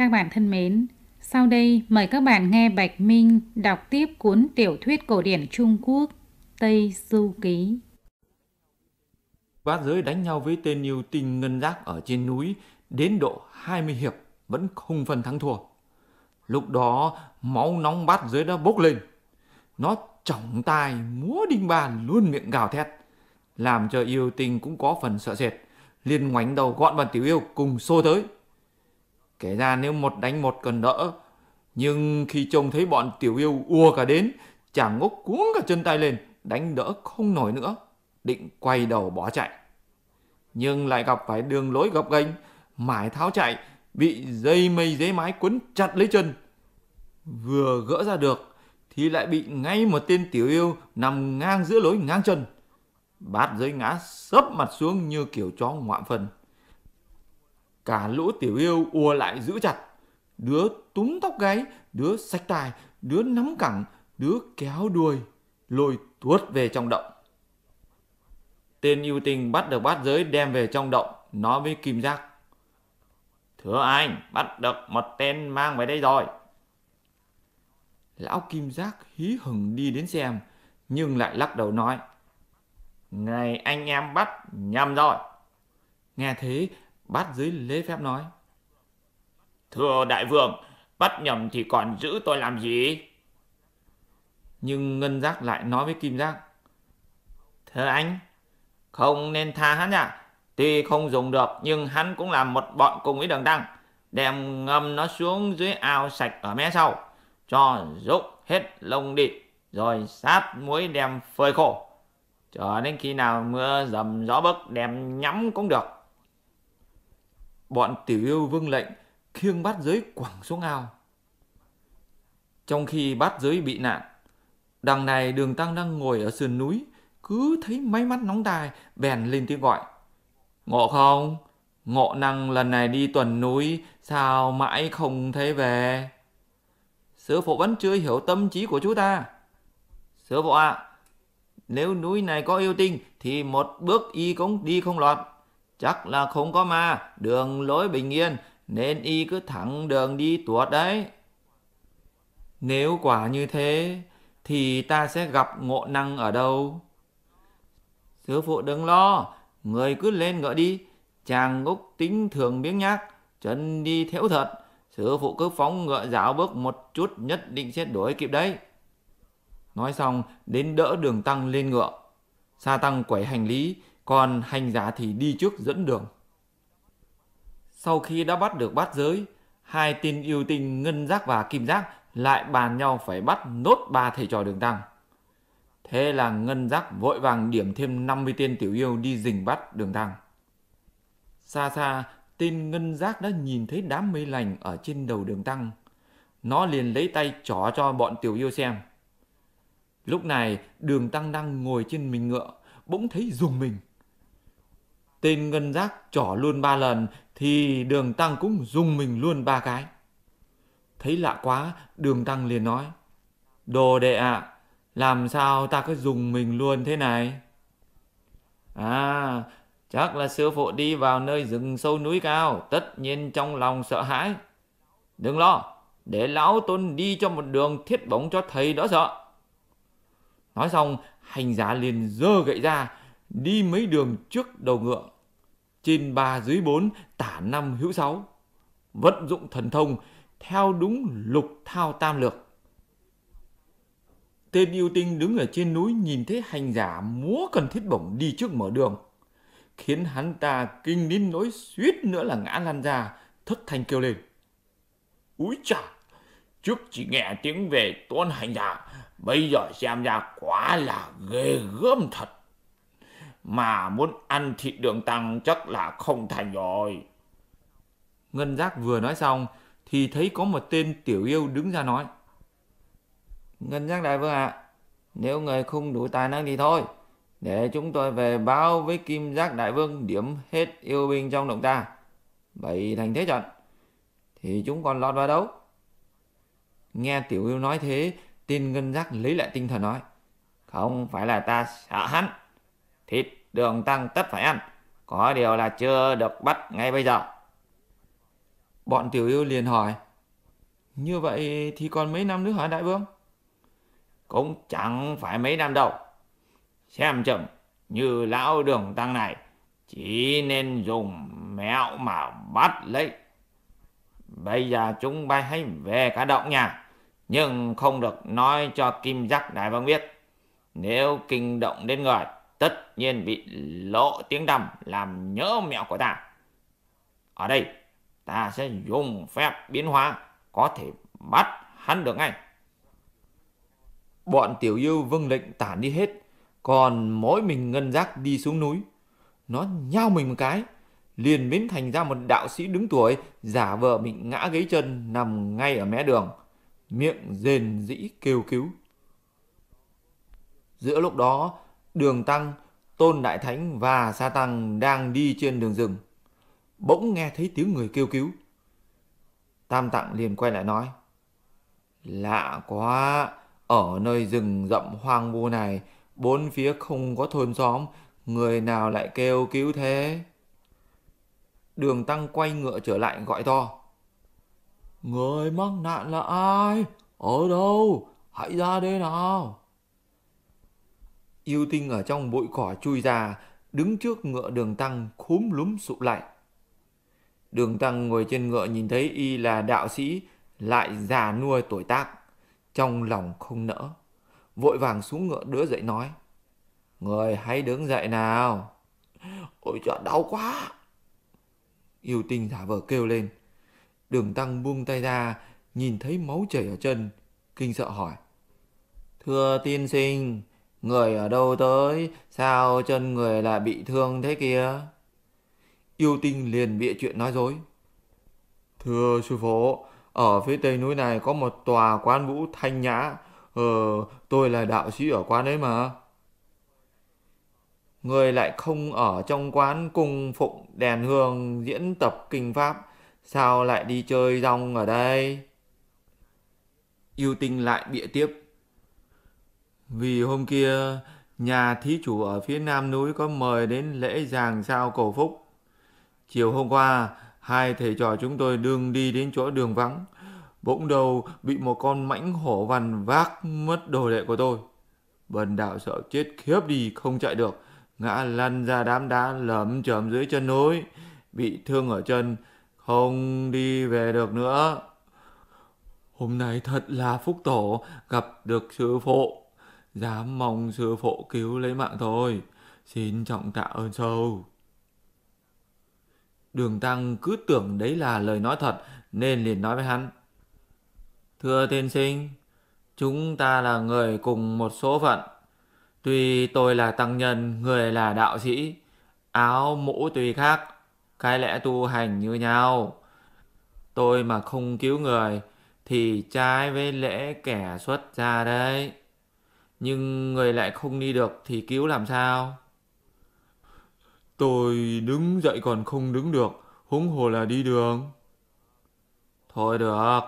Các bạn thân mến, sau đây mời các bạn nghe Bạch Minh đọc tiếp cuốn tiểu thuyết cổ điển Trung Quốc Tây Du Ký. Bát giới đánh nhau với tên yêu tinh ngân giác ở trên núi đến độ 20 hiệp vẫn không phân thắng thua. Lúc đó máu nóng bát giới đã bốc lên. Nó trọng tai múa đinh bàn luôn miệng gào thét. Làm cho yêu tinh cũng có phần sợ sệt. liền ngoảnh đầu gọn bàn tiểu yêu cùng xô tới. Kể ra nếu một đánh một cần đỡ, nhưng khi trông thấy bọn tiểu yêu ùa cả đến, chàng ngốc cuống cả chân tay lên, đánh đỡ không nổi nữa, định quay đầu bỏ chạy. Nhưng lại gặp phải đường lối gập ghềnh, mãi tháo chạy, bị dây mây dế mái quấn chặt lấy chân. Vừa gỡ ra được, thì lại bị ngay một tên tiểu yêu nằm ngang giữa lối ngang chân. Bát giới ngã sấp mặt xuống như kiểu chó ngoạm phần. Cả lũ tiểu yêu ùa lại giữ chặt. Đứa túm tóc gáy, đứa sách tài, đứa nắm cẳng, đứa kéo đuôi, lôi tuốt về trong động. Tên yêu tình bắt được bát giới đem về trong động, nói với Kim Giác. Thưa anh, bắt được một tên mang về đây rồi. Lão Kim Giác hí hửng đi đến xem, nhưng lại lắc đầu nói. Ngày anh em bắt nhầm rồi. Nghe thế, Bát dưới lễ phép nói. Thưa đại vương, bắt nhầm thì còn giữ tôi làm gì? Nhưng Ngân Giác lại nói với Kim Giác. Thưa anh, không nên tha hắn à. Tuy không dùng được nhưng hắn cũng làm một bọn cùng với đường đăng. Đem ngâm nó xuống dưới ao sạch ở mé sau. Cho rụng hết lông đi. Rồi sát muối đem phơi khô. Cho đến khi nào mưa dầm gió bấc đem nhắm cũng được bọn tiểu yêu vương lệnh khiêng bát giới quẳng xuống ao. Trong khi bát giới bị nạn, đằng này đường tăng đang ngồi ở sườn núi, cứ thấy máy mắt nóng tai, bèn lên tiếng gọi. Ngộ không? Ngộ năng lần này đi tuần núi, sao mãi không thấy về? Sư phụ vẫn chưa hiểu tâm trí của chú ta. Sư phụ ạ, à, nếu núi này có yêu tinh thì một bước y cũng đi không lọt chắc là không có ma, đường lối bình yên, nên y cứ thẳng đường đi tuột đấy. Nếu quả như thế, thì ta sẽ gặp ngộ năng ở đâu? Sư phụ đừng lo, người cứ lên ngựa đi, chàng úc tính thường biếng nhác, chân đi thiếu thật, sư phụ cứ phóng ngựa dạo bước một chút nhất định sẽ đuổi kịp đấy. Nói xong, đến đỡ đường tăng lên ngựa. Sa tăng quẩy hành lý, còn hành giả thì đi trước dẫn đường. Sau khi đã bắt được bát giới, hai tên yêu tinh Ngân Giác và Kim Giác lại bàn nhau phải bắt nốt ba thầy trò đường tăng. Thế là Ngân Giác vội vàng điểm thêm 50 tên tiểu yêu đi rình bắt đường tăng. Xa xa, tên Ngân Giác đã nhìn thấy đám mây lành ở trên đầu đường tăng. Nó liền lấy tay trỏ cho bọn tiểu yêu xem. Lúc này, đường tăng đang ngồi trên mình ngựa, bỗng thấy dùng mình tên ngân giác trỏ luôn ba lần thì đường tăng cũng dùng mình luôn ba cái thấy lạ quá đường tăng liền nói đồ đệ ạ à, làm sao ta cứ dùng mình luôn thế này à chắc là sư phụ đi vào nơi rừng sâu núi cao tất nhiên trong lòng sợ hãi đừng lo để lão tôn đi cho một đường thiết bóng cho thầy đỡ sợ nói xong hành giả liền giơ gậy ra đi mấy đường trước đầu ngựa trên 3 dưới 4, tả 5 hữu 6. Vận dụng thần thông theo đúng lục thao tam lược. Tên yêu tinh đứng ở trên núi nhìn thấy hành giả múa cần thiết bổng đi trước mở đường. Khiến hắn ta kinh đến nỗi suýt nữa là ngã lăn ra, thất thanh kêu lên. Úi chà, trước chỉ nghe tiếng về tôn hành giả, bây giờ xem ra quá là ghê gớm thật mà muốn ăn thịt đường tăng chắc là không thành rồi. Ngân Giác vừa nói xong thì thấy có một tên tiểu yêu đứng ra nói. Ngân Giác Đại Vương ạ, à, nếu người không đủ tài năng thì thôi, để chúng tôi về báo với Kim Giác Đại Vương điểm hết yêu binh trong động ta. Vậy thành thế trận, thì chúng còn lọt vào đấu. Nghe tiểu yêu nói thế, tên Ngân Giác lấy lại tinh thần nói. Không phải là ta sợ hắn thịt đường tăng tất phải ăn có điều là chưa được bắt ngay bây giờ bọn tiểu yêu liền hỏi như vậy thì còn mấy năm nữa hả đại vương cũng chẳng phải mấy năm đâu xem chừng như lão đường tăng này chỉ nên dùng mẹo mà bắt lấy bây giờ chúng bay hãy về cả động nhà nhưng không được nói cho kim giác đại vương biết nếu kinh động đến người tất nhiên bị lộ tiếng đầm làm nhớ mẹo của ta. Ở đây, ta sẽ dùng phép biến hóa, có thể bắt hắn được ngay. Bọn tiểu yêu vâng lệnh tản đi hết, còn mỗi mình ngân giác đi xuống núi. Nó nhao mình một cái, liền biến thành ra một đạo sĩ đứng tuổi, giả vờ bị ngã gáy chân nằm ngay ở mé đường, miệng rền dĩ kêu cứu. Giữa lúc đó, Đường Tăng, Tôn Đại Thánh và Sa Tăng đang đi trên đường rừng. Bỗng nghe thấy tiếng người kêu cứu. Tam Tạng liền quay lại nói. Lạ quá, ở nơi rừng rậm hoang vu này, bốn phía không có thôn xóm, người nào lại kêu cứu thế? Đường Tăng quay ngựa trở lại gọi to. Người mắc nạn là ai? Ở đâu? Hãy ra đây nào! Yêu tinh ở trong bụi cỏ chui ra, đứng trước ngựa đường tăng khúm lúm sụ lại. Đường tăng ngồi trên ngựa nhìn thấy y là đạo sĩ, lại già nuôi tuổi tác. Trong lòng không nỡ, vội vàng xuống ngựa đỡ dậy nói. Người hãy đứng dậy nào. Ôi trời đau quá. Yêu tinh giả vờ kêu lên. Đường tăng buông tay ra, nhìn thấy máu chảy ở chân, kinh sợ hỏi. Thưa tiên sinh, Người ở đâu tới, sao chân người lại bị thương thế kia? Yêu tinh liền bịa chuyện nói dối. Thưa sư phụ, ở phía tây núi này có một tòa quán vũ thanh nhã. Ờ, tôi là đạo sĩ ở quán ấy mà. Người lại không ở trong quán cùng phụng đèn hương diễn tập kinh pháp. Sao lại đi chơi rong ở đây? Yêu tinh lại bịa tiếp. Vì hôm kia nhà thí chủ ở phía nam núi có mời đến lễ giàng sao cầu phúc. Chiều hôm qua, hai thầy trò chúng tôi đương đi đến chỗ đường vắng. Bỗng đầu bị một con mãnh hổ vằn vác mất đồ đệ của tôi. Bần đạo sợ chết khiếp đi không chạy được. Ngã lăn ra đám đá lởm chởm dưới chân núi. Bị thương ở chân, không đi về được nữa. Hôm nay thật là phúc tổ gặp được sư phụ dám mong sư phụ cứu lấy mạng thôi. Xin trọng tạ ơn sâu. Đường Tăng cứ tưởng đấy là lời nói thật nên liền nói với hắn. Thưa tiên sinh, chúng ta là người cùng một số phận. Tuy tôi là tăng nhân, người là đạo sĩ, áo mũ tùy khác, cái lẽ tu hành như nhau. Tôi mà không cứu người thì trái với lễ kẻ xuất gia đấy nhưng người lại không đi được thì cứu làm sao? Tôi đứng dậy còn không đứng được, huống hồ là đi đường. Thôi được,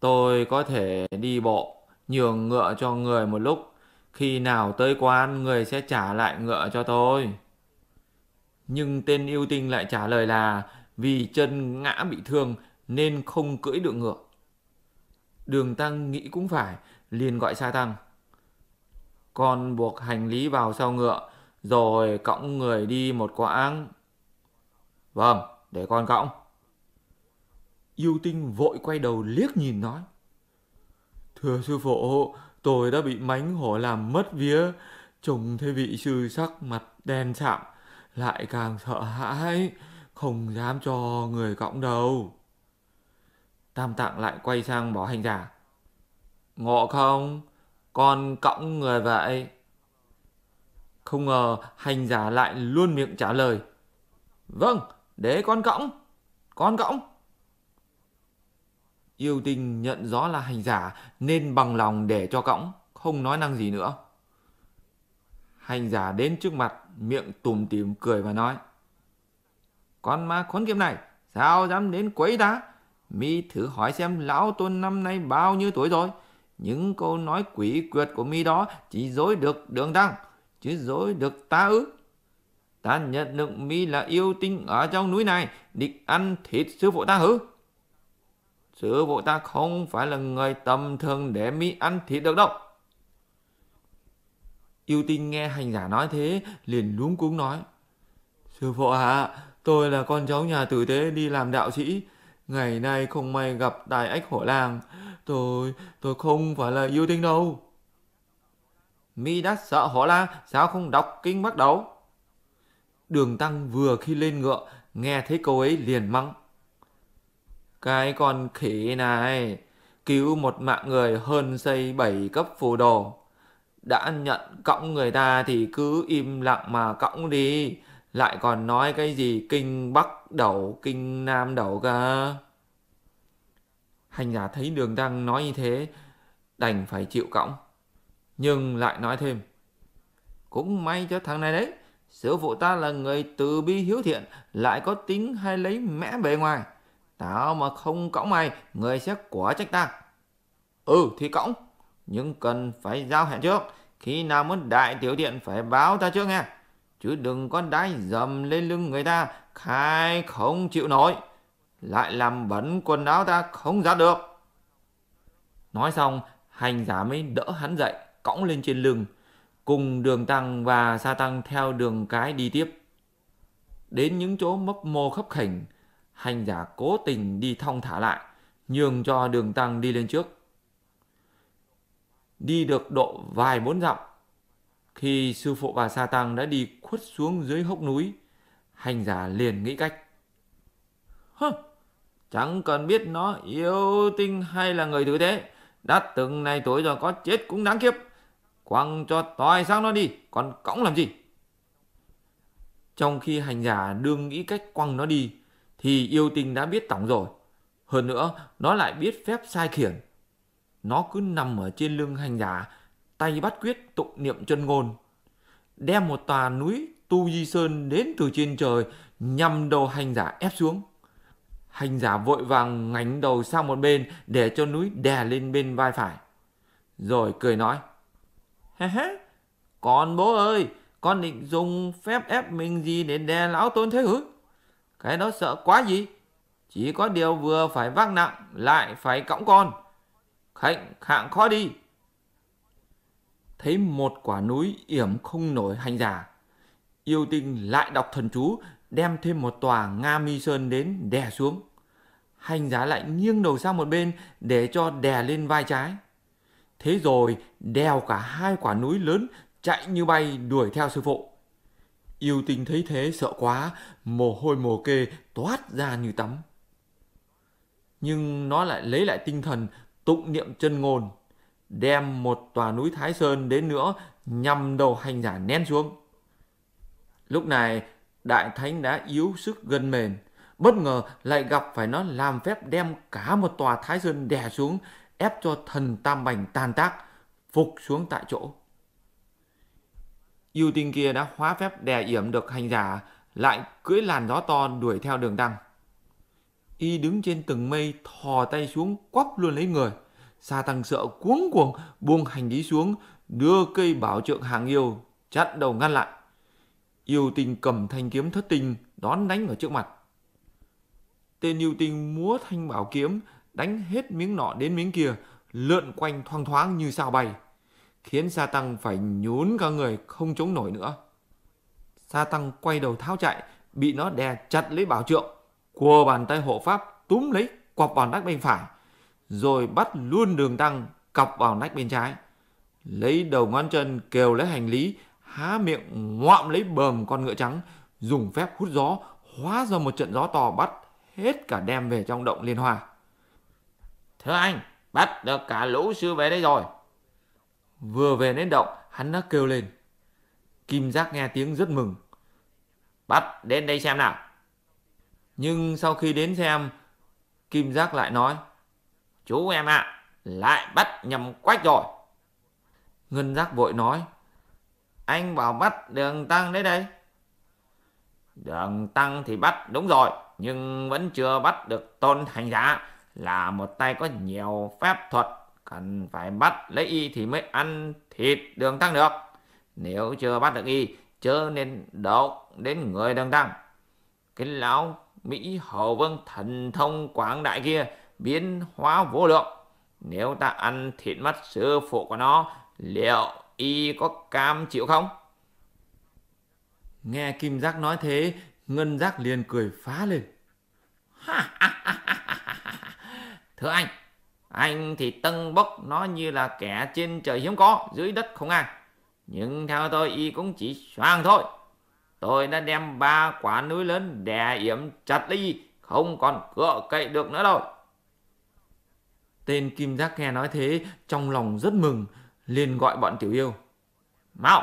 tôi có thể đi bộ, nhường ngựa cho người một lúc. Khi nào tới quán, người sẽ trả lại ngựa cho tôi. Nhưng tên yêu tinh lại trả lời là vì chân ngã bị thương nên không cưỡi được ngựa. Đường Tăng nghĩ cũng phải, liền gọi xa Tăng. Con buộc hành lý vào sau ngựa, rồi cõng người đi một quãng. Vâng, để con cõng. Yêu tinh vội quay đầu liếc nhìn nói. Thưa sư phụ, tôi đã bị mánh hổ làm mất vía. Trông thấy vị sư sắc mặt đen sạm, lại càng sợ hãi, không dám cho người cõng đầu. Tam tạng lại quay sang bỏ hành giả. Ngộ không? Con cõng người vậy. Không ngờ hành giả lại luôn miệng trả lời. Vâng, để con cõng. Con cõng. Yêu tinh nhận rõ là hành giả nên bằng lòng để cho cõng, không nói năng gì nữa. Hành giả đến trước mặt, miệng tùm tìm cười và nói. Con ma khốn kiếp này, sao dám đến quấy ta? Mi thử hỏi xem lão tôn năm nay bao nhiêu tuổi rồi? những câu nói quỷ quyệt của mi đó chỉ dối được đường tăng chứ dối được ta ư ta nhận được mi là yêu tinh ở trong núi này địch ăn thịt sư phụ ta hứ sư phụ ta không phải là người tầm thường để mi ăn thịt được đâu yêu tinh nghe hành giả nói thế liền lúng cuống nói sư phụ hạ, à, tôi là con cháu nhà tử tế đi làm đạo sĩ ngày nay không may gặp tài ách hổ làng Tôi, tôi không phải là yêu tinh đâu. Mi đã sợ họ la, sao không đọc kinh bắt đầu? Đường Tăng vừa khi lên ngựa, nghe thấy câu ấy liền mắng. Cái con khỉ này, cứu một mạng người hơn xây bảy cấp phù đồ. Đã nhận cõng người ta thì cứ im lặng mà cõng đi, lại còn nói cái gì kinh bắc đầu, kinh nam đầu cả. Hành giả thấy đường tăng nói như thế, đành phải chịu cõng. Nhưng lại nói thêm, cũng may cho thằng này đấy, sư phụ ta là người từ bi hiếu thiện, lại có tính hay lấy mẽ bề ngoài. Tao mà không cõng mày, người sẽ quả trách ta. Ừ thì cõng, nhưng cần phải giao hẹn trước, khi nào muốn đại tiểu tiện phải báo ta trước nghe. Chứ đừng có đái dầm lên lưng người ta, khai không chịu nổi lại làm bẩn quần áo ta không ra được. Nói xong, hành giả mới đỡ hắn dậy, cõng lên trên lưng, cùng đường tăng và sa tăng theo đường cái đi tiếp. Đến những chỗ mấp mô khấp khỉnh, hành giả cố tình đi thong thả lại, nhường cho đường tăng đi lên trước. Đi được độ vài bốn dặm, khi sư phụ và sa tăng đã đi khuất xuống dưới hốc núi, hành giả liền nghĩ cách. Hơ! Chẳng cần biết nó yêu tinh hay là người tử tế. Đã từng này tuổi rồi có chết cũng đáng kiếp. Quăng cho toi sang nó đi, còn cõng làm gì? Trong khi hành giả đương nghĩ cách quăng nó đi, thì yêu tinh đã biết tổng rồi. Hơn nữa, nó lại biết phép sai khiển. Nó cứ nằm ở trên lưng hành giả, tay bắt quyết tụng niệm chân ngôn. Đem một tòa núi Tu Di Sơn đến từ trên trời nhằm đầu hành giả ép xuống. Hành giả vội vàng ngánh đầu sang một bên để cho núi đè lên bên vai phải. Rồi cười nói. Hé hé, con bố ơi, con định dùng phép ép mình gì để đè lão tôn thế hứ? Cái đó sợ quá gì? Chỉ có điều vừa phải vác nặng lại phải cõng con. Khạnh hạng khó đi. Thấy một quả núi yểm không nổi hành giả. Yêu tinh lại đọc thần chú đem thêm một tòa Nga Mi Sơn đến đè xuống. Hành giá lại nghiêng đầu sang một bên để cho đè lên vai trái. Thế rồi đèo cả hai quả núi lớn chạy như bay đuổi theo sư phụ. Yêu tinh thấy thế sợ quá, mồ hôi mồ kê toát ra như tắm. Nhưng nó lại lấy lại tinh thần tụng niệm chân ngôn, đem một tòa núi Thái Sơn đến nữa nhằm đầu hành giả nén xuống. Lúc này đại thánh đã yếu sức gần mềm bất ngờ lại gặp phải nó làm phép đem cả một tòa thái sơn đè xuống ép cho thần tam bành tàn tác phục xuống tại chỗ yêu tinh kia đã hóa phép đè yểm được hành giả lại cưỡi làn gió to đuổi theo đường đăng y đứng trên từng mây thò tay xuống quắp luôn lấy người xa tăng sợ cuống cuồng buông hành lý xuống đưa cây bảo trượng hàng yêu chặn đầu ngăn lại Yêu tinh cầm thanh kiếm thất tinh đón đánh ở trước mặt. Tên yêu tinh múa thanh bảo kiếm đánh hết miếng nọ đến miếng kia lượn quanh thoang thoáng như sao bay khiến Sa Tăng phải nhún cả người không chống nổi nữa. Sa Tăng quay đầu tháo chạy bị nó đè chặt lấy bảo trượng của bàn tay hộ pháp túm lấy quặp vào nách bên phải rồi bắt luôn đường tăng cọc vào nách bên trái lấy đầu ngón chân kêu lấy hành lý há miệng ngoạm lấy bờm con ngựa trắng, dùng phép hút gió, hóa ra một trận gió to bắt hết cả đem về trong động liên hoa. Thưa anh, bắt được cả lũ sư về đây rồi. Vừa về đến động, hắn đã kêu lên. Kim giác nghe tiếng rất mừng. Bắt đến đây xem nào. Nhưng sau khi đến xem, Kim giác lại nói. Chú em ạ, à, lại bắt nhầm quách rồi. Ngân giác vội nói. Anh bảo bắt đường tăng đấy đây. Đường tăng thì bắt đúng rồi. Nhưng vẫn chưa bắt được tôn thành giả. Là một tay có nhiều phép thuật. Cần phải bắt lấy y thì mới ăn thịt đường tăng được. Nếu chưa bắt được y. Chớ nên động đến người đường tăng. Cái lão Mỹ Hầu Vương thần thông quảng đại kia biến hóa vô lượng. Nếu ta ăn thịt mắt sư phụ của nó, liệu y có cam chịu không? Nghe Kim Giác nói thế, Ngân Giác liền cười phá lên. Thưa anh, anh thì tân bốc nó như là kẻ trên trời hiếm có, dưới đất không ai. Nhưng theo tôi y cũng chỉ xoang thôi. Tôi đã đem ba quả núi lớn đè yểm chặt đi, không còn cựa cậy được nữa đâu. Tên Kim Giác nghe nói thế, trong lòng rất mừng, liền gọi bọn tiểu yêu mau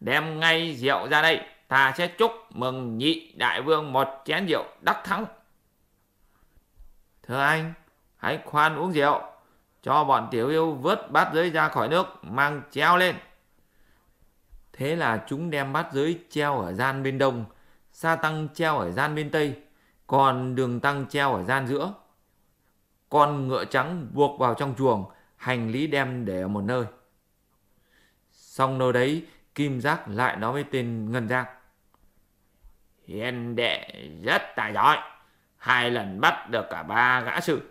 đem ngay rượu ra đây ta sẽ chúc mừng nhị đại vương một chén rượu đắc thắng thưa anh hãy khoan uống rượu cho bọn tiểu yêu vớt bát giới ra khỏi nước mang treo lên thế là chúng đem bát giới treo ở gian bên đông sa tăng treo ở gian bên tây còn đường tăng treo ở gian giữa con ngựa trắng buộc vào trong chuồng hành lý đem để ở một nơi Xong nơi đấy Kim Giác lại nói với tên Ngân Giác. Hiền đệ rất tài giỏi. Hai lần bắt được cả ba gã sự.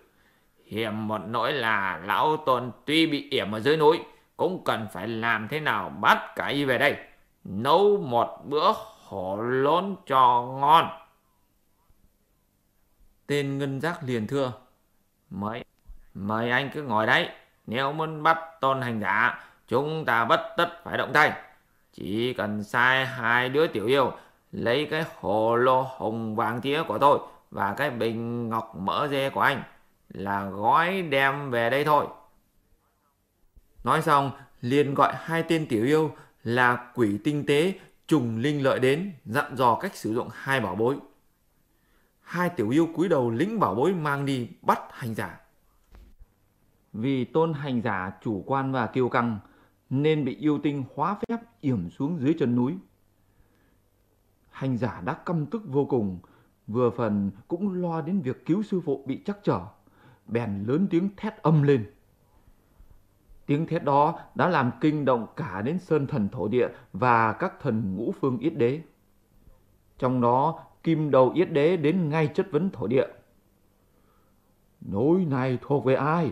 Hiểm một nỗi là lão tôn tuy bị yểm ở dưới núi. Cũng cần phải làm thế nào bắt cả y về đây. Nấu một bữa hổ lốn cho ngon. Tên Ngân Giác liền thưa. Mời, mời anh cứ ngồi đấy. Nếu muốn bắt tôn hành giả chúng ta bất tất phải động tay chỉ cần sai hai đứa tiểu yêu lấy cái hồ lô hồng vàng tía của tôi và cái bình ngọc mỡ dê của anh là gói đem về đây thôi nói xong liền gọi hai tên tiểu yêu là quỷ tinh tế trùng linh lợi đến dặn dò cách sử dụng hai bảo bối hai tiểu yêu cúi đầu lĩnh bảo bối mang đi bắt hành giả vì tôn hành giả chủ quan và kiêu căng nên bị yêu tinh hóa phép yểm xuống dưới chân núi. Hành giả đã căm tức vô cùng, vừa phần cũng lo đến việc cứu sư phụ bị chắc trở, bèn lớn tiếng thét âm lên. Tiếng thét đó đã làm kinh động cả đến sơn thần thổ địa và các thần ngũ phương yết đế. Trong đó, kim đầu yết đế đến ngay chất vấn thổ địa. Núi này thuộc về ai?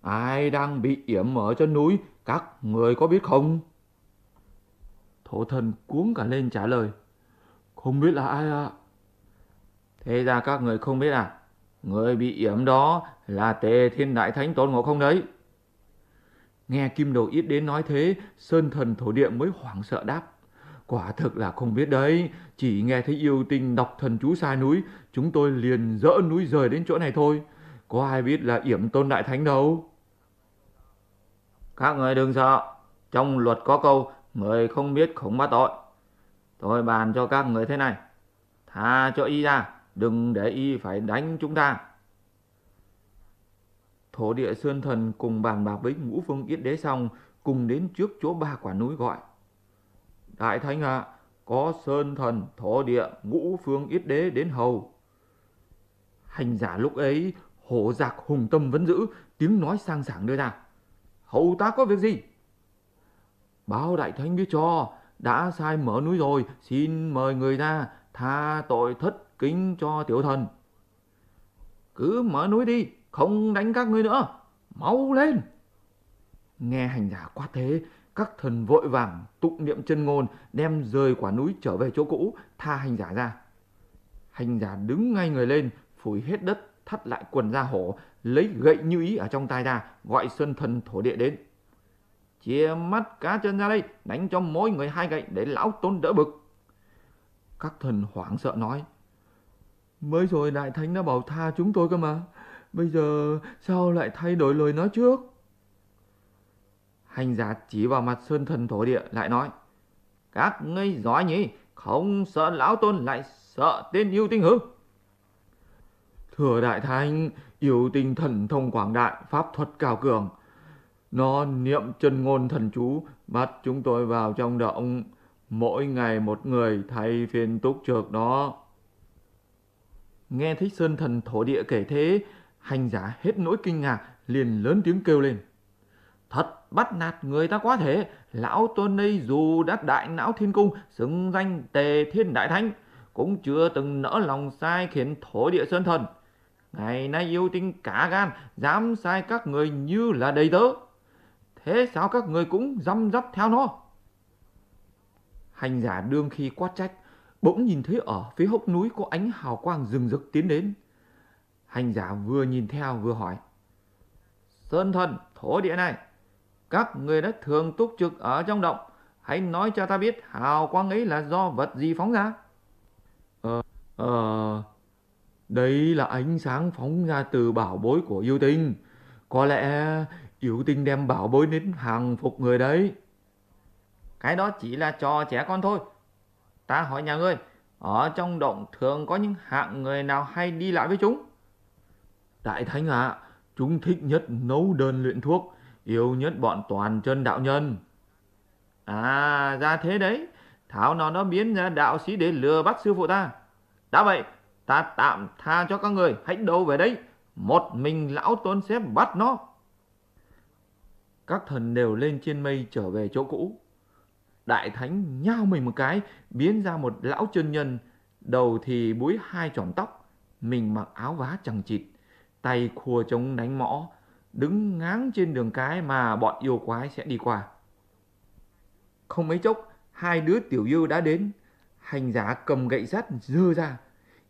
Ai đang bị yểm ở trên núi các người có biết không? Thổ thần cuống cả lên trả lời. Không biết là ai ạ? À? Thế ra các người không biết à? Người bị yểm đó là tề thiên đại thánh tôn ngộ không đấy. Nghe kim đầu ít đến nói thế, sơn thần thổ địa mới hoảng sợ đáp. Quả thực là không biết đấy, chỉ nghe thấy yêu tinh đọc thần chú xa núi, chúng tôi liền dỡ núi rời đến chỗ này thôi. Có ai biết là yểm tôn đại thánh đâu? Các người đừng sợ, trong luật có câu người không biết không bắt tội. Tôi bàn cho các người thế này, tha cho y ra, đừng để y phải đánh chúng ta. Thổ địa Sơn Thần cùng bàn bạc với ngũ phương yết đế xong, cùng đến trước chỗ ba quả núi gọi. Đại Thánh ạ, à, có Sơn Thần, Thổ địa, ngũ phương yết đế đến hầu. Hành giả lúc ấy, hổ giặc hùng tâm vẫn giữ, tiếng nói sang sảng đưa ra hầu ta có việc gì? Báo đại thánh biết cho, đã sai mở núi rồi, xin mời người ra, tha tội thất kính cho tiểu thần. Cứ mở núi đi, không đánh các ngươi nữa, mau lên. Nghe hành giả quát thế, các thần vội vàng tụng niệm chân ngôn, đem rời quả núi trở về chỗ cũ, tha hành giả ra. Hành giả đứng ngay người lên, phủi hết đất thắt lại quần da hổ, lấy gậy như ý ở trong tay ra, gọi sơn thần thổ địa đến. Chia mắt cá chân ra đây, đánh cho mỗi người hai gậy để lão tôn đỡ bực. Các thần hoảng sợ nói, mới rồi đại thánh đã bảo tha chúng tôi cơ mà, bây giờ sao lại thay đổi lời nói trước? Hành giả chỉ vào mặt sơn thần thổ địa lại nói, các ngươi giỏi nhỉ, không sợ lão tôn lại sợ tên yêu tinh hư. Thừa Đại Thánh yêu tinh thần thông quảng đại, pháp thuật cao cường. Nó niệm chân ngôn thần chú, bắt chúng tôi vào trong động. Mỗi ngày một người thay phiên túc trực đó. Nghe Thích Sơn thần thổ địa kể thế, hành giả hết nỗi kinh ngạc, liền lớn tiếng kêu lên. Thật bắt nạt người ta quá thế lão tôn đây dù đã đại não thiên cung, xứng danh tề thiên đại thánh, cũng chưa từng nỡ lòng sai khiến thổ địa sơn thần ngày nay yêu tinh cả gan dám sai các người như là đầy tớ thế sao các người cũng dăm dắp theo nó hành giả đương khi quát trách bỗng nhìn thấy ở phía hốc núi có ánh hào quang rừng rực tiến đến hành giả vừa nhìn theo vừa hỏi sơn thần thổ địa này các người đã thường túc trực ở trong động hãy nói cho ta biết hào quang ấy là do vật gì phóng ra ờ ờ Đấy là ánh sáng phóng ra từ bảo bối của yêu tinh. Có lẽ yêu tinh đem bảo bối đến hàng phục người đấy. Cái đó chỉ là trò trẻ con thôi. Ta hỏi nhà ngươi, ở trong động thường có những hạng người nào hay đi lại với chúng? Đại Thánh ạ, à, chúng thích nhất nấu đơn luyện thuốc, yêu nhất bọn toàn chân đạo nhân. À, ra thế đấy. Thảo nào nó biến ra đạo sĩ để lừa bắt sư phụ ta. Đã vậy, ta tạm tha cho các người, hãy đâu về đấy, một mình lão tôn xếp bắt nó. Các thần đều lên trên mây trở về chỗ cũ. Đại thánh nhao mình một cái, biến ra một lão chân nhân, đầu thì búi hai chỏm tóc, mình mặc áo vá chẳng chịt, tay khua chống đánh mõ, đứng ngáng trên đường cái mà bọn yêu quái sẽ đi qua. Không mấy chốc, hai đứa tiểu yêu đã đến, hành giả cầm gậy sắt dưa ra,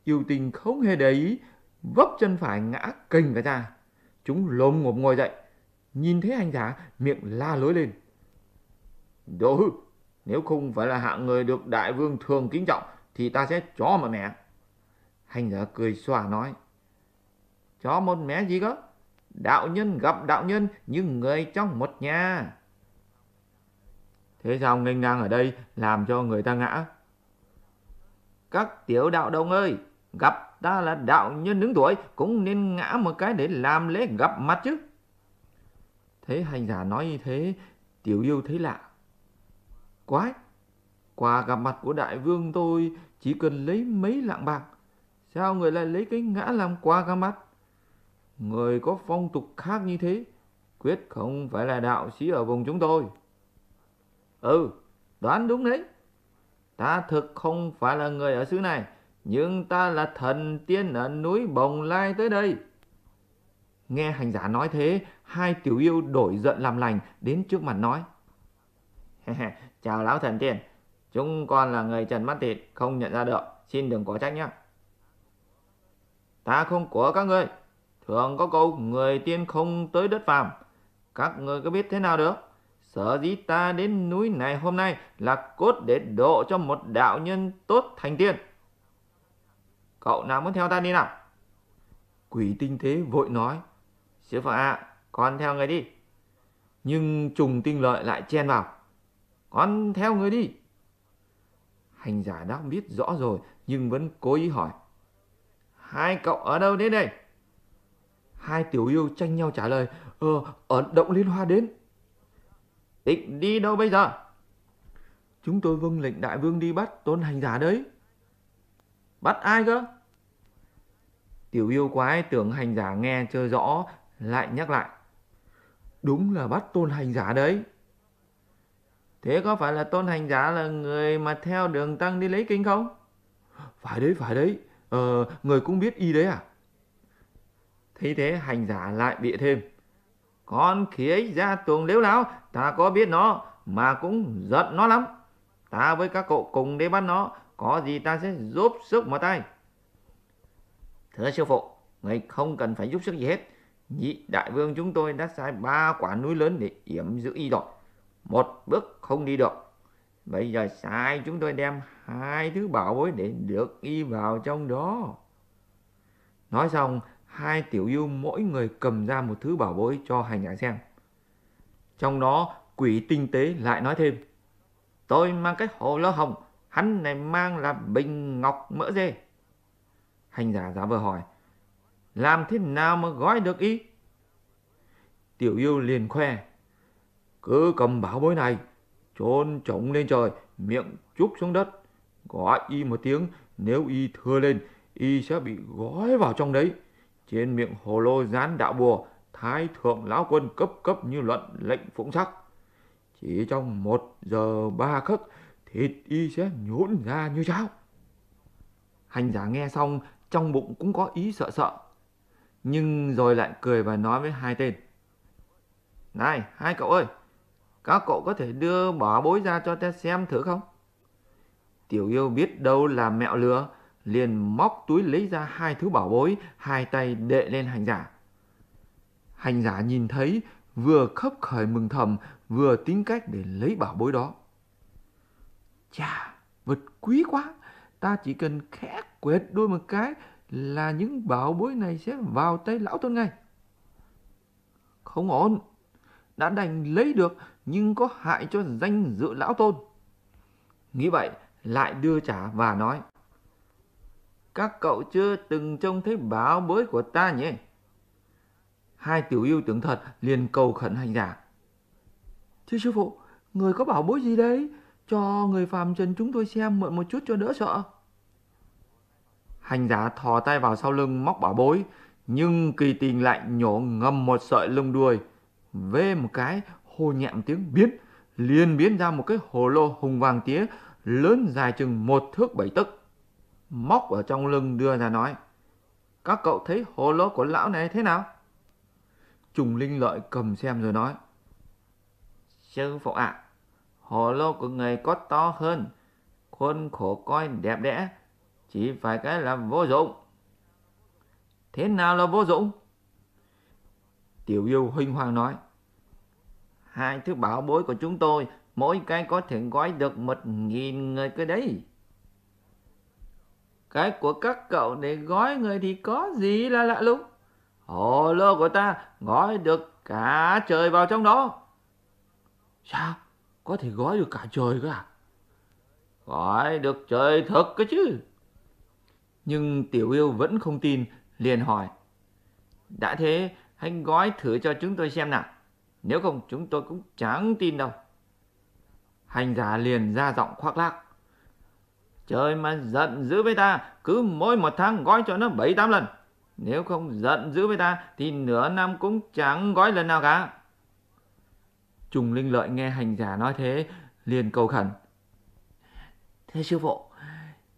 Yêu tình không hề để ý, vấp chân phải ngã kềnh cả ra. Chúng lồm ngộp ngồi dậy, nhìn thấy anh giả, miệng la lối lên. Đồ hư, nếu không phải là hạng người được đại vương thường kính trọng, thì ta sẽ cho mà mẹ. Hành giả cười xòa nói, cho một mẹ gì cơ? Đạo nhân gặp đạo nhân như người trong một nhà. Thế sao nghênh ngang ở đây làm cho người ta ngã? Các tiểu đạo đồng ơi, gặp ta là đạo nhân đứng tuổi cũng nên ngã một cái để làm lễ gặp mặt chứ. Thế hành giả nói như thế, tiểu yêu thấy lạ. Quái, quà gặp mặt của đại vương tôi chỉ cần lấy mấy lạng bạc. Sao người lại lấy cái ngã làm quà gặp mặt? Người có phong tục khác như thế, quyết không phải là đạo sĩ ở vùng chúng tôi. Ừ, đoán đúng đấy. Ta thực không phải là người ở xứ này nhưng ta là thần tiên ở núi Bồng Lai tới đây. Nghe hành giả nói thế, hai tiểu yêu đổi giận làm lành đến trước mặt nói. Chào lão thần tiên, chúng con là người trần mắt thịt, không nhận ra được, xin đừng có trách nhé. Ta không của các ngươi, thường có câu người tiên không tới đất phàm, các ngươi có biết thế nào được? Sở dĩ ta đến núi này hôm nay là cốt để độ cho một đạo nhân tốt thành tiên. Cậu nào muốn theo ta đi nào? Quỷ tinh tế vội nói. Sư phụ ạ, à, con theo người đi. Nhưng trùng tinh lợi lại chen vào. Con theo người đi. Hành giả đã biết rõ rồi nhưng vẫn cố ý hỏi. Hai cậu ở đâu đến đây? Hai tiểu yêu tranh nhau trả lời. Ờ, ở động liên hoa đến. Định đi đâu bây giờ? Chúng tôi vâng lệnh đại vương đi bắt tôn hành giả đấy. Bắt ai cơ? Tiểu yêu quái tưởng hành giả nghe chưa rõ, lại nhắc lại. Đúng là bắt tôn hành giả đấy. Thế có phải là tôn hành giả là người mà theo đường tăng đi lấy kinh không? Phải đấy, phải đấy. Ờ, người cũng biết y đấy à? Thấy thế hành giả lại bịa thêm. Con ấy ra tuồng liễu lão, ta có biết nó, mà cũng giận nó lắm. Ta với các cậu cùng đi bắt nó, có gì ta sẽ giúp sức mà tay. Thưa sư phụ, người không cần phải giúp sức gì hết. Nhị đại vương chúng tôi đã sai ba quả núi lớn để yểm giữ y rồi. Một bước không đi được. Bây giờ sai chúng tôi đem hai thứ bảo bối để được y vào trong đó. Nói xong, hai tiểu yêu mỗi người cầm ra một thứ bảo bối cho hành giả xem. Trong đó, quỷ tinh tế lại nói thêm. Tôi mang cái hồ lơ hồng, Hắn này mang là bình ngọc mỡ dê. Hành giả giả vờ hỏi. Làm thế nào mà gói được y? Tiểu yêu liền khoe. Cứ cầm bảo bối này. Trôn trống lên trời. Miệng chúc xuống đất. Gọi y một tiếng. Nếu y thưa lên. Y sẽ bị gói vào trong đấy. Trên miệng hồ lô dán đạo bùa. Thái thượng lão quân cấp cấp như luận lệnh phụng sắc. Chỉ trong một giờ ba khắc thịt y sẽ nhốn ra như cháo. Hành giả nghe xong trong bụng cũng có ý sợ sợ, nhưng rồi lại cười và nói với hai tên. Này, hai cậu ơi, các cậu có thể đưa bỏ bối ra cho ta xem thử không? Tiểu yêu biết đâu là mẹo lừa, liền móc túi lấy ra hai thứ bảo bối, hai tay đệ lên hành giả. Hành giả nhìn thấy, vừa khấp khởi mừng thầm, vừa tính cách để lấy bảo bối đó chà vật quý quá ta chỉ cần khẽ quệt đôi một cái là những bảo bối này sẽ vào tay lão tôn ngay không ổn đã đành lấy được nhưng có hại cho danh dự lão tôn nghĩ vậy lại đưa trả và nói các cậu chưa từng trông thấy bảo bối của ta nhỉ? Hai tiểu yêu tưởng thật liền cầu khẩn hành giả. Thưa sư phụ, người có bảo bối gì đấy? cho người phàm trần chúng tôi xem mượn một chút cho đỡ sợ. Hành giả thò tay vào sau lưng móc bảo bối, nhưng kỳ tình lại nhổ ngầm một sợi lông đuôi. Vê một cái, hô nhẹm tiếng biến, liền biến ra một cái hồ lô hùng vàng tía, lớn dài chừng một thước bảy tấc. Móc ở trong lưng đưa ra nói, các cậu thấy hồ lô của lão này thế nào? Trùng Linh Lợi cầm xem rồi nói, Sư phụ ạ, à, hồ lô của người có to hơn, khuôn khổ coi đẹp đẽ, chỉ phải cái là vô dụng. Thế nào là vô dụng? Tiểu yêu huynh hoàng nói. Hai thứ bảo bối của chúng tôi, mỗi cái có thể gói được một nghìn người cơ đấy. Cái của các cậu để gói người thì có gì là lạ lùng. Hồ lô của ta gói được cả trời vào trong đó. Sao? Có thể gói được cả trời cơ à? Gói được trời thật cơ chứ. Nhưng tiểu yêu vẫn không tin, liền hỏi. Đã thế, hãy gói thử cho chúng tôi xem nào. Nếu không chúng tôi cũng chẳng tin đâu. Hành giả liền ra giọng khoác lác. Trời mà giận dữ với ta, cứ mỗi một tháng gói cho nó bảy tám lần. Nếu không giận dữ với ta thì nửa năm cũng chẳng gói lần nào cả. Trùng Linh Lợi nghe hành giả nói thế, liền cầu khẩn. Thế sư phụ,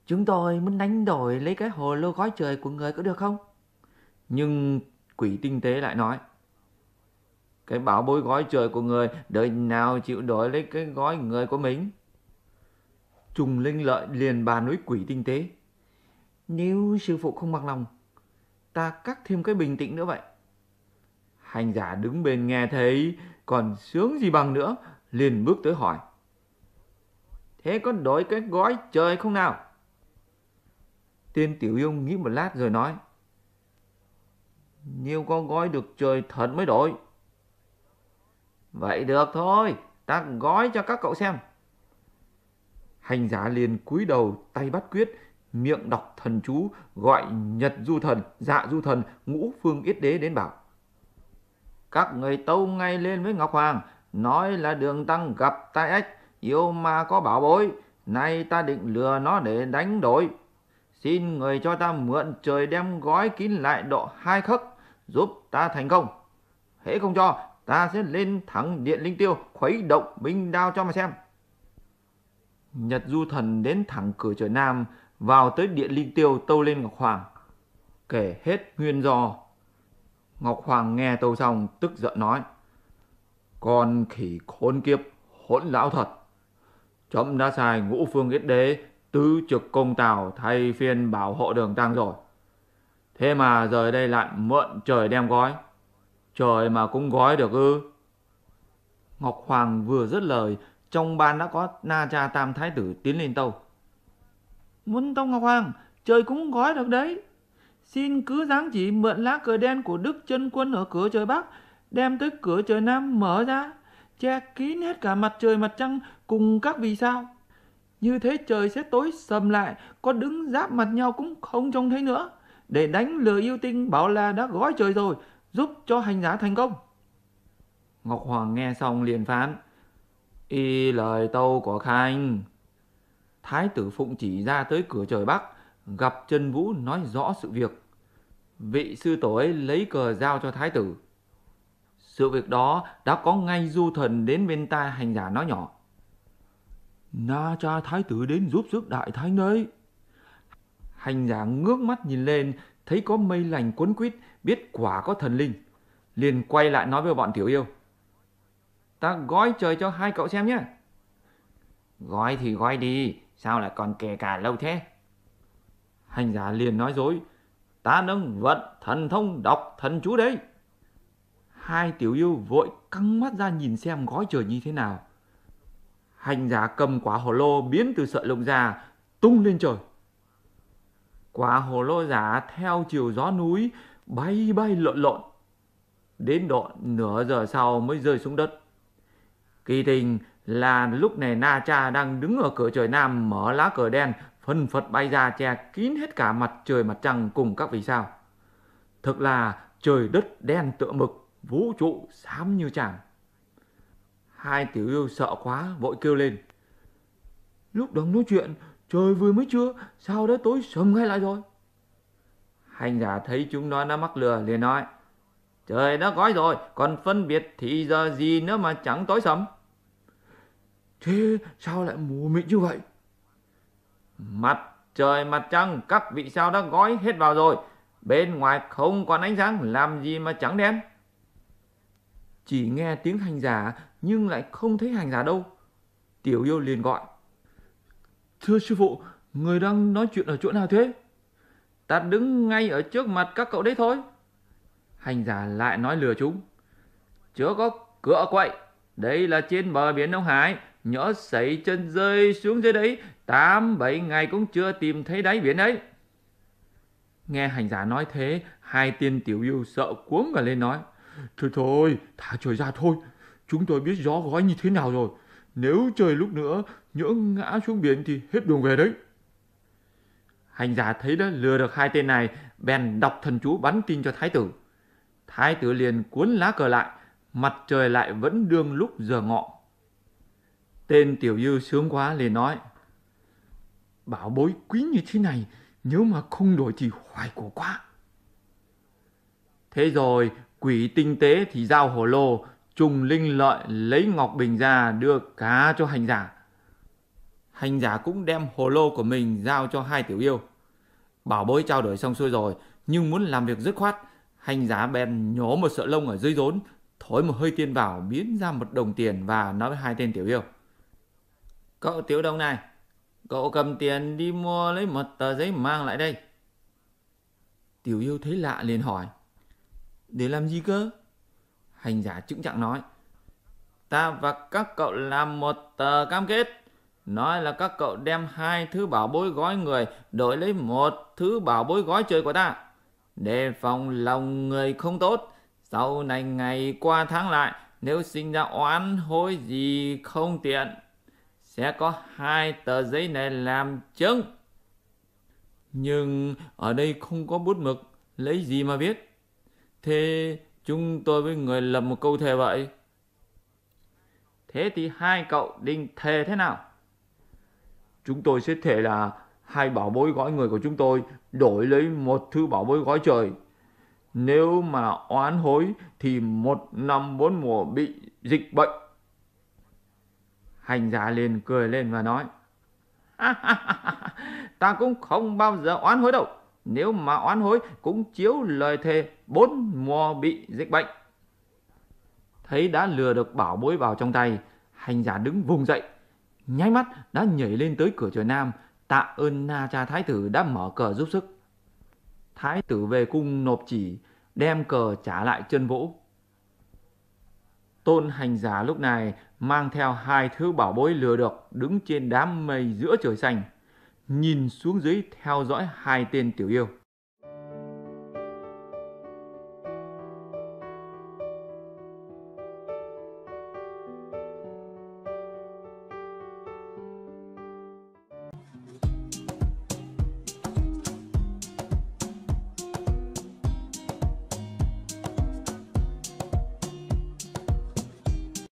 chúng tôi muốn đánh đổi lấy cái hồ lô gói trời của người có được không? Nhưng quỷ tinh tế lại nói. Cái bảo bối gói trời của người đời nào chịu đổi lấy cái gói người của mình? Trùng Linh Lợi liền bàn với quỷ tinh tế. Nếu sư phụ không bằng lòng, ta cắt thêm cái bình tĩnh nữa vậy. Hành giả đứng bên nghe thấy, còn sướng gì bằng nữa, liền bước tới hỏi. Thế có đổi cái gói trời không nào? Tên tiểu yêu nghĩ một lát rồi nói. Nhiều con gói được trời thật mới đổi. Vậy được thôi, ta gói cho các cậu xem. Hành giả liền cúi đầu tay bắt quyết, miệng đọc thần chú, gọi nhật du thần, dạ du thần, ngũ phương yết đế đến bảo. Các người tâu ngay lên với Ngọc Hoàng, nói là đường tăng gặp tai ách, yêu ma có bảo bối, nay ta định lừa nó để đánh đổi. Xin người cho ta mượn trời đem gói kín lại độ hai khắc, giúp ta thành công. Hễ không cho, ta sẽ lên thẳng điện linh tiêu, khuấy động binh đao cho mà xem. Nhật du thần đến thẳng cửa trời nam, vào tới điện linh tiêu tâu lên Ngọc Hoàng. Kể hết nguyên do Ngọc Hoàng nghe tâu xong tức giận nói. Con khỉ khốn kiếp hỗn lão thật. Chấm đã sai ngũ phương yết đế tứ trực công tào thay phiên bảo hộ đường tăng rồi. Thế mà giờ đây lại mượn trời đem gói. Trời mà cũng gói được ư. Ngọc Hoàng vừa dứt lời, trong ban đã có Na Cha Tam Thái Tử tiến lên tâu. Muốn tông Ngọc Hoàng, trời cũng gói được đấy. Xin cứ dáng chỉ mượn lá cờ đen của Đức chân quân ở cửa trời Bắc, đem tới cửa trời Nam mở ra, che kín hết cả mặt trời mặt trăng cùng các vì sao. Như thế trời sẽ tối sầm lại, có đứng giáp mặt nhau cũng không trông thấy nữa. Để đánh lừa yêu tinh bảo là đã gói trời rồi, giúp cho hành giả thành công. Ngọc Hoàng nghe xong liền phán, y lời tâu của Khanh. Thái tử Phụng chỉ ra tới cửa trời Bắc, gặp Trần Vũ nói rõ sự việc. Vị sư tổ ấy lấy cờ giao cho thái tử. Sự việc đó đã có ngay du thần đến bên ta hành giả nói nhỏ. Na cha thái tử đến giúp sức đại thánh đấy. Hành giả ngước mắt nhìn lên, thấy có mây lành cuốn quýt, biết quả có thần linh. Liền quay lại nói với bọn tiểu yêu. Ta gói trời cho hai cậu xem nhé. Gói thì gói đi, sao lại còn kề cả lâu thế? Hành giả liền nói dối, ta nâng vận thần thông đọc thần chú đấy. Hai tiểu yêu vội căng mắt ra nhìn xem gói trời như thế nào. Hành giả cầm quả hồ lô biến từ sợi lông già tung lên trời. Quả hồ lô giả theo chiều gió núi bay bay lộn lộn. Đến độ nửa giờ sau mới rơi xuống đất. Kỳ tình là lúc này Na Cha đang đứng ở cửa trời Nam mở lá cờ đen phần phật bay ra che kín hết cả mặt trời mặt trăng cùng các vì sao. Thực là trời đất đen tựa mực, vũ trụ xám như chàng. Hai tiểu yêu sợ quá vội kêu lên. Lúc đó nói chuyện, trời vừa mới chưa sao đã tối sầm ngay lại rồi? Hành giả thấy chúng nó đã mắc lừa liền nói. Trời đã gói rồi, còn phân biệt thì giờ gì nữa mà chẳng tối sầm. Thế sao lại mù mịt như vậy? Mặt trời mặt trăng các vị sao đã gói hết vào rồi. Bên ngoài không còn ánh sáng làm gì mà trắng đen. Chỉ nghe tiếng hành giả nhưng lại không thấy hành giả đâu. Tiểu yêu liền gọi. Thưa sư phụ, người đang nói chuyện ở chỗ nào thế? Ta đứng ngay ở trước mặt các cậu đấy thôi. Hành giả lại nói lừa chúng. Chớ có cửa quậy. Đây là trên bờ biển Đông Hải nhỏ sẩy chân rơi xuống dưới đấy tám bảy ngày cũng chưa tìm thấy đáy biển ấy nghe hành giả nói thế hai tiên tiểu yêu sợ cuống cả lên nói thôi thôi thả trời ra thôi chúng tôi biết gió gói như thế nào rồi nếu trời lúc nữa nhỡ ngã xuống biển thì hết đường về đấy hành giả thấy đã lừa được hai tên này bèn đọc thần chú bắn tin cho thái tử thái tử liền cuốn lá cờ lại mặt trời lại vẫn đương lúc giờ ngọ Tên tiểu dư sướng quá liền nói. Bảo bối quý như thế này, nếu mà không đổi thì hoài cổ quá. Thế rồi, quỷ tinh tế thì giao hồ lô, trùng linh lợi lấy ngọc bình ra đưa cá cho hành giả. Hành giả cũng đem hồ lô của mình giao cho hai tiểu yêu. Bảo bối trao đổi xong xuôi rồi, nhưng muốn làm việc dứt khoát, hành giả bèn nhổ một sợi lông ở dưới rốn, thổi một hơi tiên vào biến ra một đồng tiền và nói với hai tên tiểu yêu. Cậu tiểu đồng này, cậu cầm tiền đi mua lấy một tờ giấy mang lại đây. Tiểu yêu thấy lạ liền hỏi. Để làm gì cơ? Hành giả chững chặng nói. Ta và các cậu làm một tờ cam kết. Nói là các cậu đem hai thứ bảo bối gói người đổi lấy một thứ bảo bối gói trời của ta. Đề phòng lòng người không tốt. Sau này ngày qua tháng lại nếu sinh ra oán hối gì không tiện sẽ có hai tờ giấy này làm chứng. Nhưng ở đây không có bút mực, lấy gì mà viết? Thế chúng tôi với người lập một câu thề vậy. Thế thì hai cậu định thề thế nào? Chúng tôi sẽ thề là hai bảo bối gói người của chúng tôi đổi lấy một thứ bảo bối gói trời. Nếu mà oán hối thì một năm bốn mùa bị dịch bệnh Hành giả liền cười lên và nói. ta cũng không bao giờ oán hối đâu. Nếu mà oán hối cũng chiếu lời thề bốn mùa bị dịch bệnh. Thấy đã lừa được bảo bối vào trong tay, hành giả đứng vùng dậy. Nháy mắt đã nhảy lên tới cửa trời nam, tạ ơn Na Cha Thái Tử đã mở cờ giúp sức. Thái Tử về cung nộp chỉ, đem cờ trả lại chân vũ. Tôn hành giả lúc này mang theo hai thứ bảo bối lừa được đứng trên đám mây giữa trời xanh, nhìn xuống dưới theo dõi hai tên tiểu yêu.